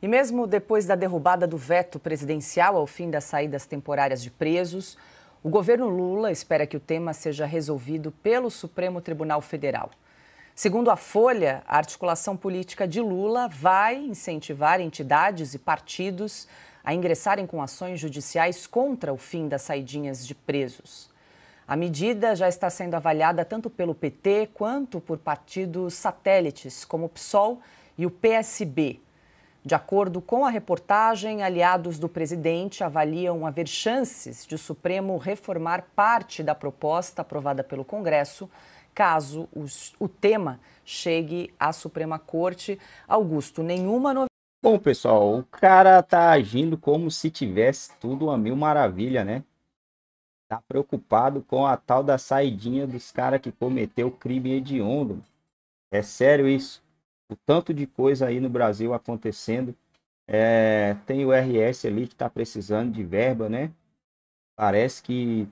E mesmo depois da derrubada do veto presidencial ao fim das saídas temporárias de presos, o governo Lula espera que o tema seja resolvido pelo Supremo Tribunal Federal. Segundo a Folha, a articulação política de Lula vai incentivar entidades e partidos a ingressarem com ações judiciais contra o fim das saidinhas de presos. A medida já está sendo avaliada tanto pelo PT quanto por partidos satélites, como o PSOL e o PSB. De acordo com a reportagem, aliados do presidente avaliam haver chances de o Supremo reformar parte da proposta aprovada pelo Congresso, caso os, o tema chegue à Suprema Corte. Augusto, nenhuma novidade. Bom, pessoal, o cara tá agindo como se tivesse tudo uma mil maravilha, né? Tá preocupado com a tal da saidinha dos caras que cometeu crime hediondo. É sério isso? o tanto de coisa aí no Brasil acontecendo. É, tem o RS ali que está precisando de verba, né? Parece que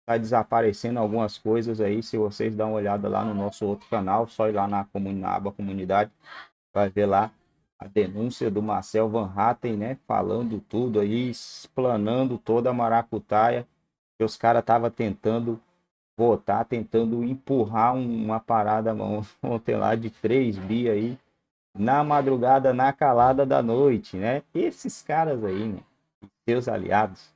está desaparecendo algumas coisas aí. Se vocês dão uma olhada lá no nosso outro canal, só ir lá na, na aba comunidade, vai ver lá a denúncia do Marcel Van Hatten, né? Falando tudo aí, explanando toda a maracutaia que os caras estavam tentando pô, tá tentando empurrar uma parada ontem lá de 3 bi aí na madrugada, na calada da noite, né? Esses caras aí, né? Seus aliados,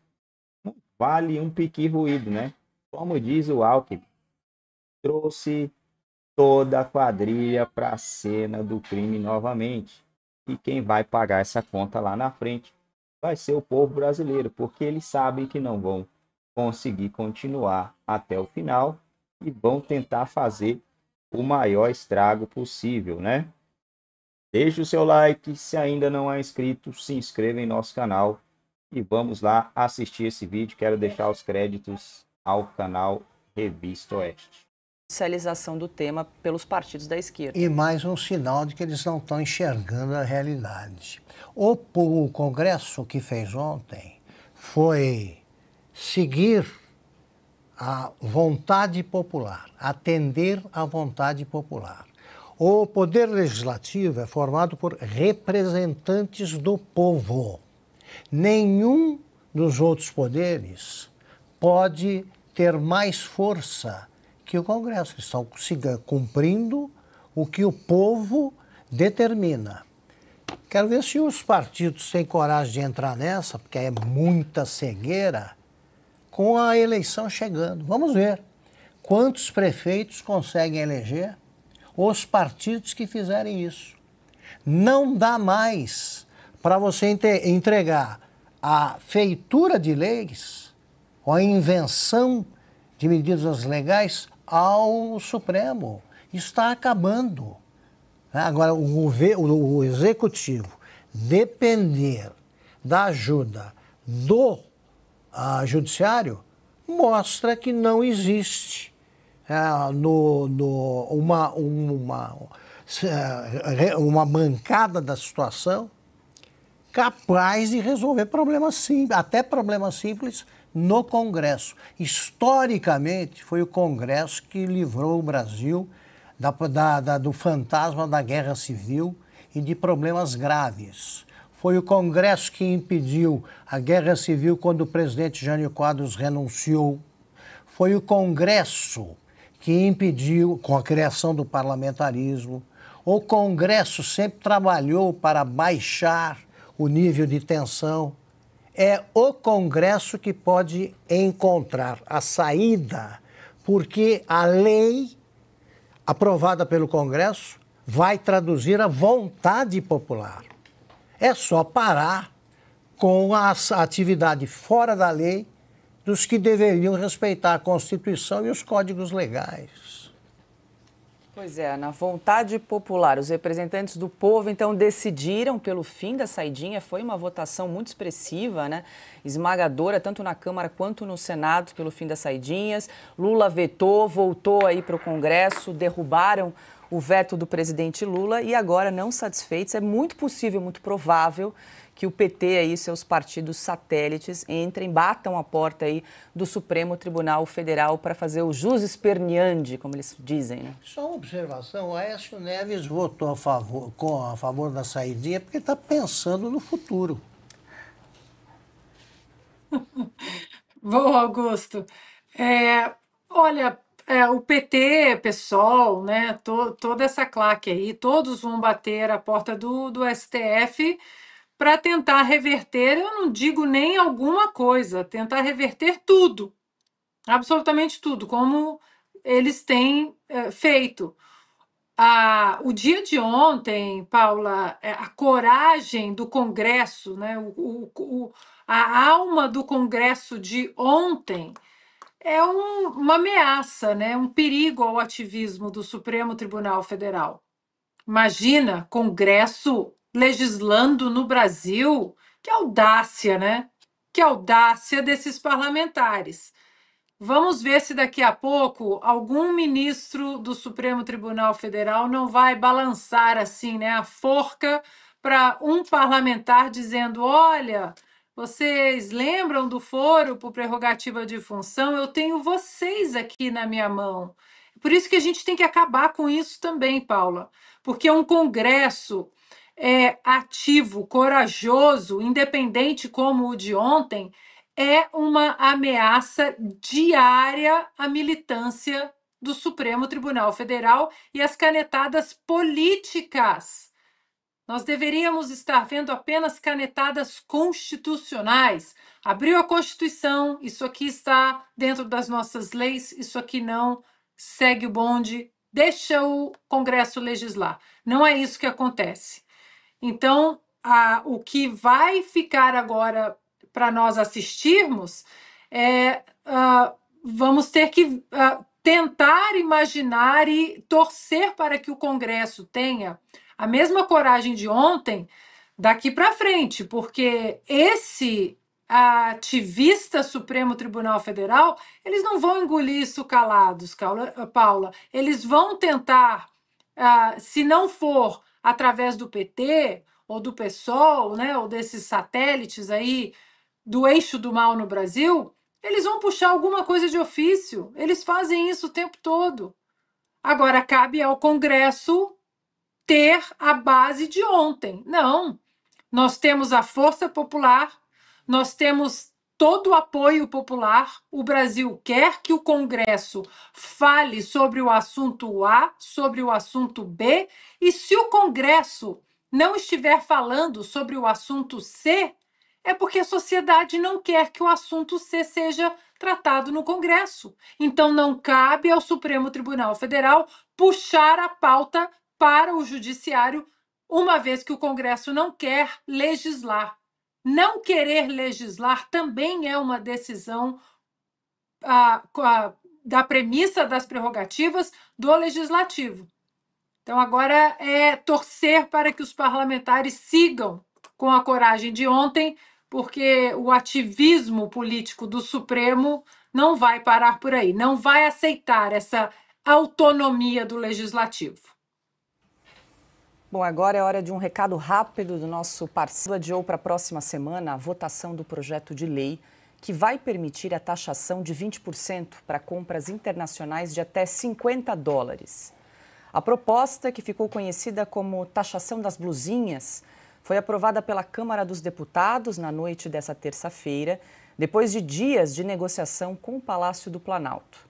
não vale um pique ruído, né? Como diz o Alckmin, trouxe toda a quadrilha para a cena do crime novamente. E quem vai pagar essa conta lá na frente vai ser o povo brasileiro, porque eles sabem que não vão conseguir continuar até o final e vão tentar fazer o maior estrago possível, né? Deixe o seu like, se ainda não é inscrito, se inscreva em nosso canal e vamos lá assistir esse vídeo. Quero deixar os créditos ao canal Revista Oeste. Socialização do tema pelos partidos da esquerda. E mais um sinal de que eles não estão enxergando a realidade. O, o congresso que fez ontem foi seguir a vontade popular, atender à vontade popular. O poder legislativo é formado por representantes do povo. Nenhum dos outros poderes pode ter mais força que o Congresso, que estão cumprindo o que o povo determina. Quero ver se os partidos têm coragem de entrar nessa, porque é muita cegueira com a eleição chegando. Vamos ver quantos prefeitos conseguem eleger os partidos que fizerem isso. Não dá mais para você entregar a feitura de leis ou a invenção de medidas legais ao Supremo. está acabando. Agora, o, executivo depender da ajuda do a judiciário mostra que não existe é, no, no, uma, uma, é, uma mancada da situação capaz de resolver problemas simples, até problemas simples no Congresso. Historicamente, foi o Congresso que livrou o Brasil da, da, da, do fantasma da guerra civil e de problemas graves. Foi o Congresso que impediu a guerra civil quando o presidente Jânio Quadros renunciou. Foi o Congresso que impediu, com a criação do parlamentarismo, o Congresso sempre trabalhou para baixar o nível de tensão. É o Congresso que pode encontrar a saída, porque a lei aprovada pelo Congresso vai traduzir a vontade popular. É só parar com a atividade fora da lei dos que deveriam respeitar a Constituição e os códigos legais. Pois é, na vontade popular, os representantes do povo então decidiram pelo fim da saidinha. Foi uma votação muito expressiva, né? Esmagadora, tanto na Câmara quanto no Senado, pelo fim das saidinhas. Lula vetou, voltou aí para o Congresso, derrubaram o veto do presidente Lula e agora, não satisfeitos, é muito possível, muito provável que o PT e seus partidos satélites entrem, batam a porta aí do Supremo Tribunal Federal para fazer o jus esperneande, como eles dizem, né? Só uma observação, o Aécio Neves votou a favor, com, a favor da saída porque está pensando no futuro. Bom, Augusto, é, olha, é, o PT, PSOL, né, to, toda essa claque aí, todos vão bater a porta do, do STF para tentar reverter, eu não digo nem alguma coisa, tentar reverter tudo, absolutamente tudo, como eles têm é, feito. Ah, o dia de ontem, Paula, é, a coragem do Congresso, né, o, o, a alma do Congresso de ontem é um, uma ameaça, né? um perigo ao ativismo do Supremo Tribunal Federal. Imagina, Congresso legislando no Brasil. Que audácia, né? Que audácia desses parlamentares. Vamos ver se daqui a pouco algum ministro do Supremo Tribunal Federal não vai balançar assim, né, a forca para um parlamentar dizendo: "Olha, vocês lembram do foro por prerrogativa de função? Eu tenho vocês aqui na minha mão. Por isso que a gente tem que acabar com isso também, Paula, porque é um Congresso é, ativo, corajoso, independente como o de ontem, é uma ameaça diária à militância do Supremo Tribunal Federal e às canetadas políticas nós deveríamos estar vendo apenas canetadas constitucionais. Abriu a Constituição, isso aqui está dentro das nossas leis, isso aqui não segue o bonde, deixa o Congresso legislar. Não é isso que acontece. Então, a, o que vai ficar agora para nós assistirmos é uh, vamos ter que uh, tentar imaginar e torcer para que o Congresso tenha a mesma coragem de ontem daqui para frente, porque esse ativista Supremo Tribunal Federal, eles não vão engolir isso calados, eh, Paula. Eles vão tentar, uh, se não for através do PT ou do PSOL, né, ou desses satélites aí do eixo do mal no Brasil, eles vão puxar alguma coisa de ofício. Eles fazem isso o tempo todo. Agora cabe ao Congresso ter a base de ontem. Não. Nós temos a força popular, nós temos todo o apoio popular. O Brasil quer que o Congresso fale sobre o assunto A, sobre o assunto B, e se o Congresso não estiver falando sobre o assunto C, é porque a sociedade não quer que o assunto C seja tratado no Congresso. Então não cabe ao Supremo Tribunal Federal puxar a pauta para o judiciário, uma vez que o Congresso não quer legislar. Não querer legislar também é uma decisão a, ah, a, ah, da premissa das prerrogativas do legislativo. Então, agora é torcer para que os parlamentares sigam com a coragem de ontem, porque o ativismo político do Supremo não vai parar por aí, não vai aceitar essa autonomia do legislativo. Bom, agora é hora de um recado rápido do nosso parceiro. Adiou para a próxima semana a votação do projeto de lei que vai permitir a taxação de 20% para compras internacionais de até 50 dólares. A proposta, que ficou conhecida como taxação das blusinhas, foi aprovada pela Câmara dos Deputados na noite dessa terça-feira, depois de dias de negociação com o Palácio do Planalto.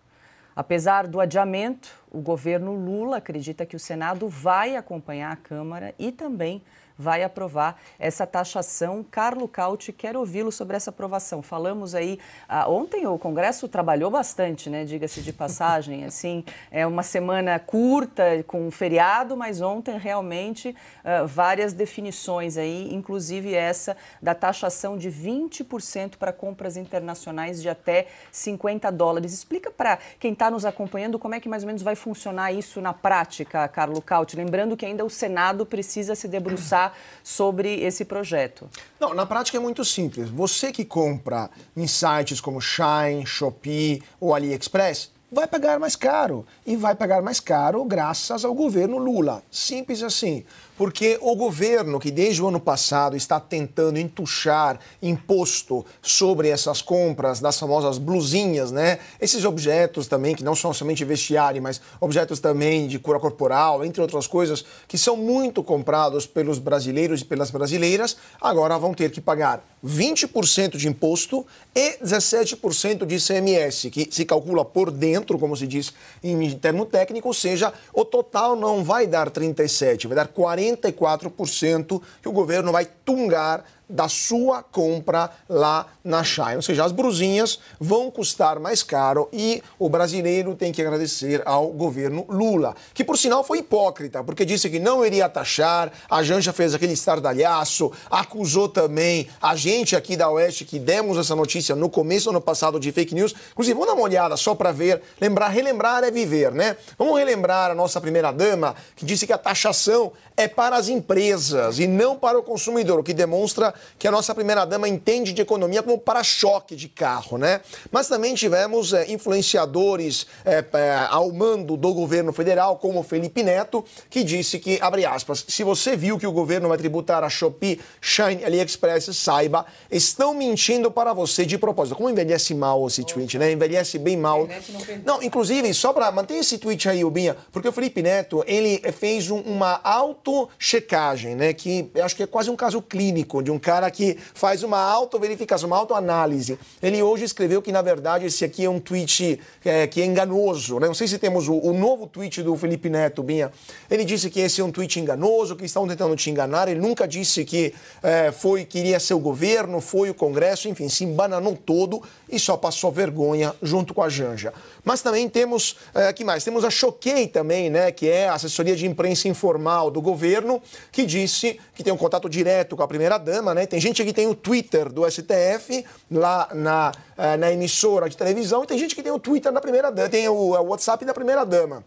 Apesar do adiamento, o governo Lula acredita que o Senado vai acompanhar a Câmara e também vai aprovar essa taxação. Carlo Cauti, quero ouvi-lo sobre essa aprovação. Falamos aí, ah, ontem o Congresso trabalhou bastante, né? Diga-se de passagem, assim, é uma semana curta, com um feriado, mas ontem realmente ah, várias definições aí, inclusive essa da taxação de 20% para compras internacionais de até 50 dólares. Explica para quem está nos acompanhando como é que mais ou menos vai funcionar isso na prática, Carlo Cauti. Lembrando que ainda o Senado precisa se debruçar sobre esse projeto. Não, na prática é muito simples. Você que compra em sites como Shine, Shopee ou AliExpress, vai pagar mais caro. E vai pagar mais caro graças ao governo Lula. Simples assim. Porque o governo, que desde o ano passado está tentando entuchar imposto sobre essas compras das famosas blusinhas, né? Esses objetos também, que não são somente vestiário, mas objetos também de cura corporal, entre outras coisas, que são muito comprados pelos brasileiros e pelas brasileiras, agora vão ter que pagar 20% de imposto e 17% de ICMS, que se calcula por dentro, como se diz em termo técnico, ou seja, o total não vai dar 37, vai dar 40 44% que o governo vai tungar da sua compra lá na China. Ou seja, as brusinhas vão custar mais caro e o brasileiro tem que agradecer ao governo Lula, que por sinal foi hipócrita, porque disse que não iria taxar, a Janja fez aquele estardalhaço, acusou também a gente aqui da Oeste que demos essa notícia no começo do ano passado de fake news. Inclusive, vamos dar uma olhada só para ver, lembrar, relembrar é viver, né? Vamos relembrar a nossa primeira dama que disse que a taxação é para as empresas e não para o consumidor, o que demonstra que a nossa primeira-dama entende de economia como para-choque de carro, né? Mas também tivemos é, influenciadores é, ao mando do governo federal, como Felipe Neto, que disse que, abre aspas, se você viu que o governo vai tributar a Shopee, Shine, AliExpress, saiba, estão mentindo para você de propósito. Como envelhece mal esse tweet, né? Envelhece bem mal. Não, inclusive, só para manter esse tweet aí, Ubinha, porque o Felipe Neto, ele fez um, uma auto-checagem, né? Que acho que é quase um caso clínico de um cara cara que faz uma autoverificação, uma autoanálise. Ele hoje escreveu que, na verdade, esse aqui é um tweet é, que é enganoso. Né? Não sei se temos o, o, novo tweet do Felipe Neto, Binha. Ele disse que esse é um tweet enganoso, que estão tentando te enganar. Ele nunca disse que é, foi queria ser o governo, foi o Congresso, enfim, se embananou todo e só passou vergonha junto com a Janja. Mas também temos, é, que mais? Temos a Choquei também, né, que é a assessoria de imprensa informal do governo, que disse que tem um contato direto com a primeira-dama, né? Tem gente que tem o Twitter do STF lá na, eh, na emissora de televisão e tem gente que tem o Twitter da primeira-dama, tem o eh, WhatsApp da primeira-dama.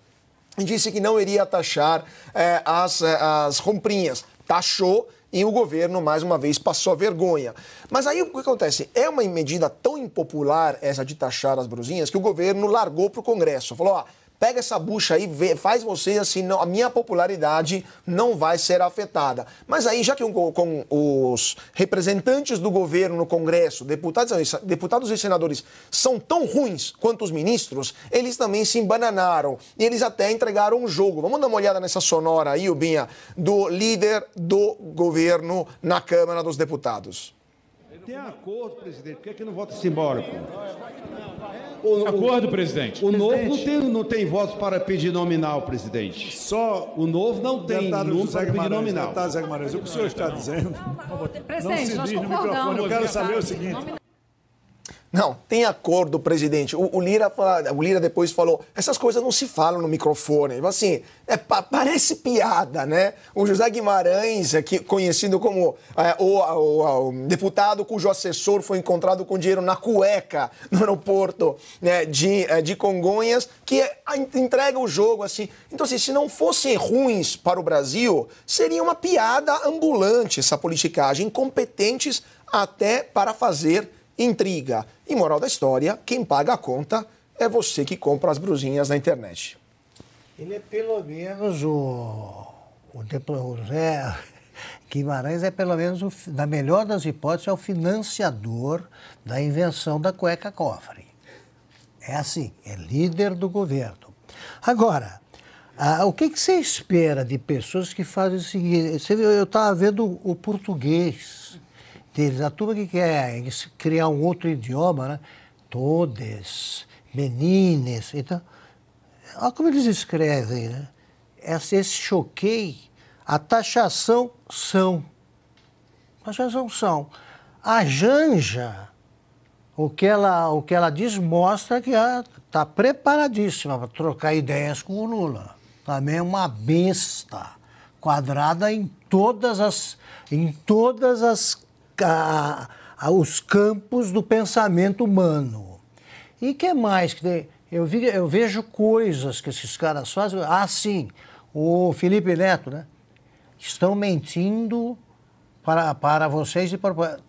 E disse que não iria taxar é, as, as comprinhas. Taxou e o governo, mais uma vez, passou a vergonha. Mas aí o que acontece? É uma medida tão impopular essa de taxar as brusinhas que o governo largou para o Congresso. Falou, ó. Ah, Pega essa bucha aí, vê, faz vocês assim, não, a minha popularidade não vai ser afetada. Mas aí, já que um, com os representantes do governo no Congresso, deputados, deputados e senadores, são tão ruins quanto os ministros, eles também se embananaram. E eles até entregaram um jogo. Vamos dar uma olhada nessa sonora aí, Ubinha, do líder do governo na Câmara dos Deputados. Tem acordo, presidente. Por que, é que não vota simbólico? O, acordo, presidente. O presidente. novo não tem, não tem votos para pedir nominal, presidente. Só o novo não tem número para pedir nominal. Deputado Zé Guimarães, o que o senhor está dizendo? Presidente, não se diz no microfone. Eu quero saber o seguinte. Não, tem acordo, presidente. O, o Lira, fala, o Lira depois falou, essas coisas não se falam no microfone. Assim, é, parece piada, né? O José Guimarães, é que, conhecido como é, o, o, o, deputado cujo assessor foi encontrado com dinheiro na cueca no aeroporto né, de, é, de Congonhas, que é, entrega o jogo assim. Então, assim, se não fossem ruins para o Brasil, seria uma piada ambulante essa politicagem, incompetentes até para fazer intriga. E moral da história, quem paga a conta é você que compra as brusinhas na internet. Ele é pelo menos o. O José Guimarães é pelo menos, o, na melhor das hipóteses, é o financiador da invenção da cueca cofre. É assim, é líder do governo. Agora, ah, o que, que, você espera de pessoas que fazem o seguinte? eu estava vendo o português deles. A turma que quer criar um outro idioma, né? Todes, menines. Então, olha como eles escrevem, né? Esse, é assim, esse choquei, a taxação são. Taxação são. A janja, o que ela, o que ela diz mostra que ela está preparadíssima para trocar ideias com o Lula. Também é uma besta quadrada em todas as, em todas as a, a, os campos do pensamento humano. E que mais? Eu, vi, eu vejo coisas que esses caras fazem. Ah, sim, o Felipe Neto, né? Estão mentindo para, para vocês e para.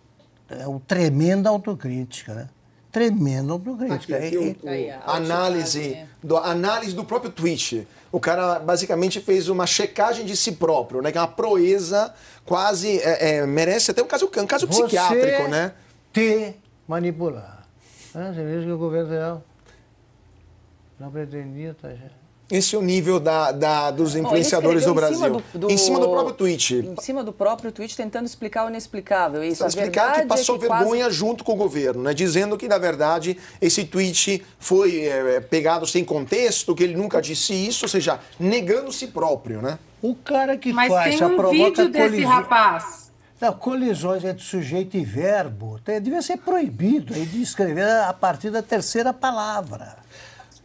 É uma tremenda autocrítica, né? tremendo progresso. Aqui, aqui é, o é, tá análise, do, análise do próprio tweet. O cara basicamente fez uma checagem de si próprio, né? Que é uma proeza quase é, é, merece até um caso, um caso Você psiquiátrico, né? Te manipular. Você vê que o governo federal não pretendia taxar. Tá esse é o nível da, da dos influenciadores do Brasil. Em cima do, do, em cima do, próprio tweet. Em cima do próprio tweet, tentando explicar o inexplicável. Isso, explicar que é passou é que vergonha quase... junto com o governo, né? dizendo que, na verdade, esse tweet foi é, é, pegado sem contexto, que ele nunca disse isso, ou seja, negando si próprio, né? O cara que Mas faz tem um vídeo desse colisão. rapaz. Não, colisões entre sujeito e verbo devia ser proibido aí de escrever a partir da terceira palavra.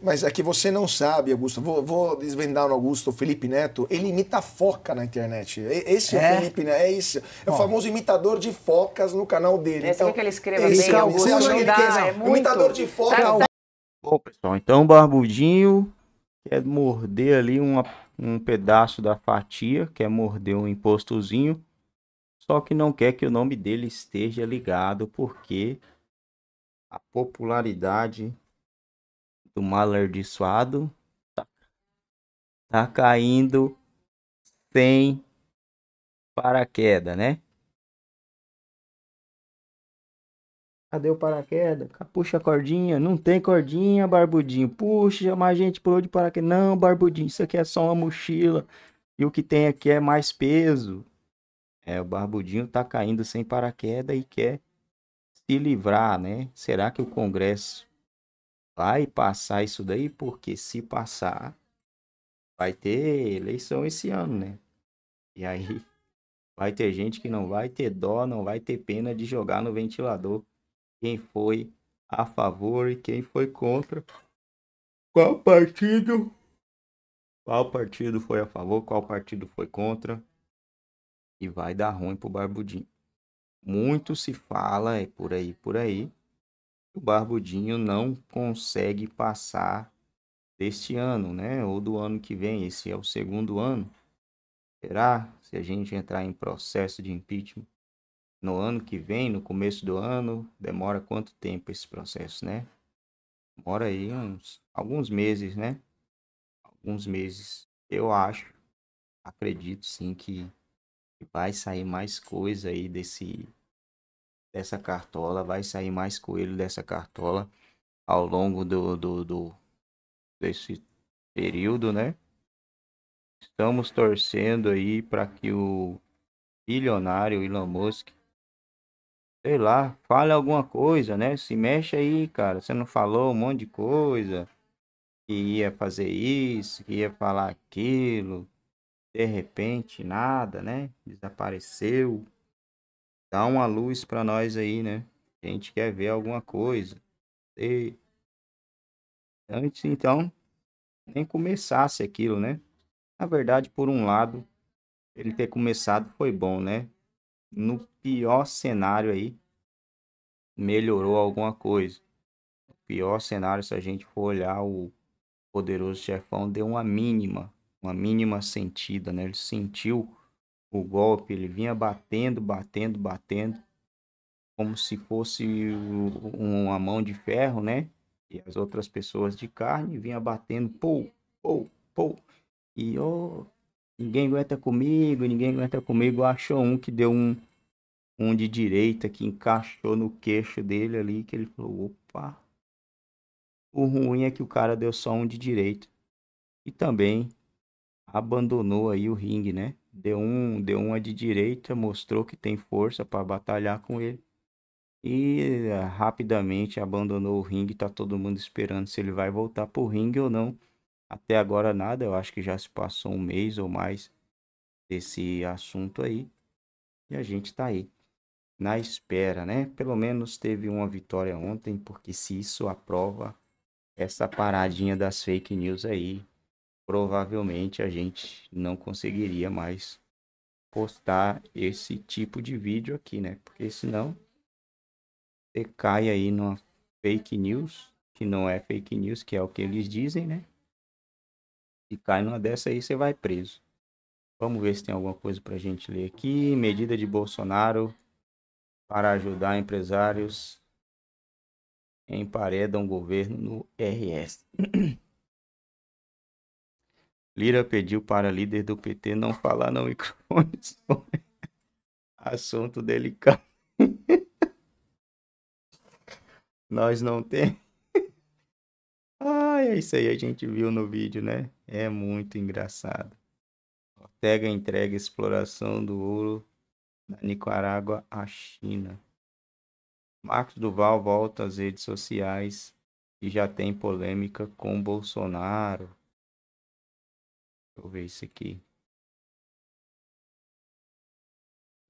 Mas é que você não sabe, Augusto. Vou, vou desvendar no Augusto, o Felipe Neto. Ele imita foca na internet. Esse é, né? é, é o Felipe Neto, é isso. É o famoso imitador de focas no canal dele. É assim então, quer que ele escreveu esse, bem, Augusto. Você acha que ele quer, é muito... Imitador de focas. Tá, tá. Bom, pessoal, então Barbudinho quer morder ali uma, um pedaço da fatia, quer morder um impostozinho. Só que não quer que o nome dele esteja ligado, porque a popularidade do Malardiçoado. Tá, tá caindo sem paraquedas, né? Cadê o paraquedas? Puxa a cordinha. Não tem cordinha, barbudinho. Puxa, mas a gente pulou de paraquedas. Não, barbudinho, isso aqui é só uma mochila. E o que tem aqui é mais peso. É, o barbudinho tá caindo sem paraquedas e quer se livrar, né? Será que o Congresso vai passar isso daí, porque se passar, vai ter eleição esse ano, né? E aí vai ter gente que não vai ter dó, não vai ter pena de jogar no ventilador quem foi a favor e quem foi contra. Qual partido? Qual partido foi a favor, qual partido foi contra? E vai dar ruim pro Barbudinho. Muito se fala, é por aí, por aí, o Barbudinho não consegue passar deste ano, né? Ou do ano que vem. Esse é o segundo ano. Será? Se a gente entrar em processo de impeachment no ano que vem, no começo do ano, demora quanto tempo esse processo, né? Demora aí uns alguns meses, né? Alguns meses. Eu acho, acredito sim que vai sair mais coisa aí desse dessa cartola, vai sair mais coelho dessa cartola ao longo do, do, do desse período, né? Estamos torcendo aí para que o bilionário Elon Musk, sei lá, fale alguma coisa, né? Se mexe aí, cara. Você não falou um monte de coisa que ia fazer isso, que ia falar aquilo. De repente, nada, né? Desapareceu. Dá uma luz para nós aí, né? A gente quer ver alguma coisa. E antes então nem começasse aquilo, né? Na verdade, por um lado, ele ter começado foi bom, né? No pior cenário aí, melhorou alguma coisa. No pior cenário, se a gente for olhar o poderoso chefão, deu uma mínima, uma mínima sentida, né? Ele sentiu o golpe, ele vinha batendo, batendo, batendo, como se fosse uma mão de ferro, né? E as outras pessoas de carne vinha batendo, pou, pou, pou. E oh, ninguém aguenta comigo, ninguém aguenta comigo. Achou um que deu um, um de direita que encaixou no queixo dele ali, que ele falou, opa. O ruim é que o cara deu só um de direita. E também abandonou aí o ringue, né? deu, um, deu uma de direita, mostrou que tem força para batalhar com ele. E eh, rapidamente abandonou o ringue, tá todo mundo esperando se ele vai voltar pro ringue ou não. Até agora nada, eu acho que já se passou um mês ou mais desse assunto aí. E a gente tá aí na espera, né? Pelo menos teve uma vitória ontem, porque se isso aprova essa paradinha das fake news aí, provavelmente a gente não conseguiria mais postar esse tipo de vídeo aqui, né? Porque senão você cai aí numa fake news, que não é fake news, que é o que eles dizem, né? E cai numa dessa aí, você vai preso. Vamos ver se tem alguma coisa para a gente ler aqui. Medida de Bolsonaro para ajudar empresários emparedam governo no RS. Lira pediu para líder do PT não falar no microfone. Assunto delicado. Nós não temos. Ah, é isso aí, a gente viu no vídeo, né? É muito engraçado. Ortega entrega exploração do ouro da Nicarágua à China. Marcos Duval volta às redes sociais e já tem polêmica com Bolsonaro. Deixa eu ver isso aqui.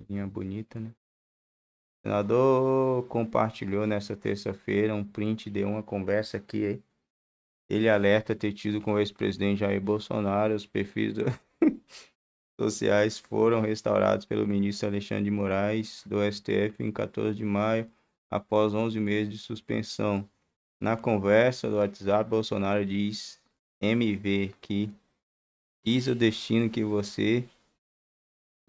Linha bonita, né? O senador compartilhou nesta terça-feira um print de uma conversa que ele alerta ter tido com o ex-presidente Jair Bolsonaro. Os perfis do... sociais foram restaurados pelo ministro Alexandre de Moraes do STF em 14 de maio, após 11 meses de suspensão. Na conversa do WhatsApp, Bolsonaro diz MV que Eis é o destino que você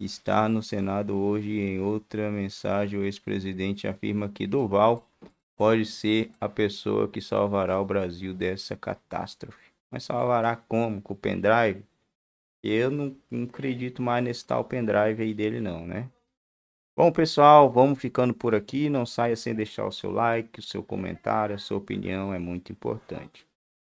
está no Senado hoje. Em outra mensagem, o ex-presidente afirma que Duval pode ser a pessoa que salvará o Brasil dessa catástrofe. Mas salvará como? Com o pendrive? Eu não, não acredito mais nesse tal pendrive aí dele, não, né? Bom, pessoal, vamos ficando por aqui. Não saia sem deixar o seu like, o seu comentário, a sua opinião é muito importante.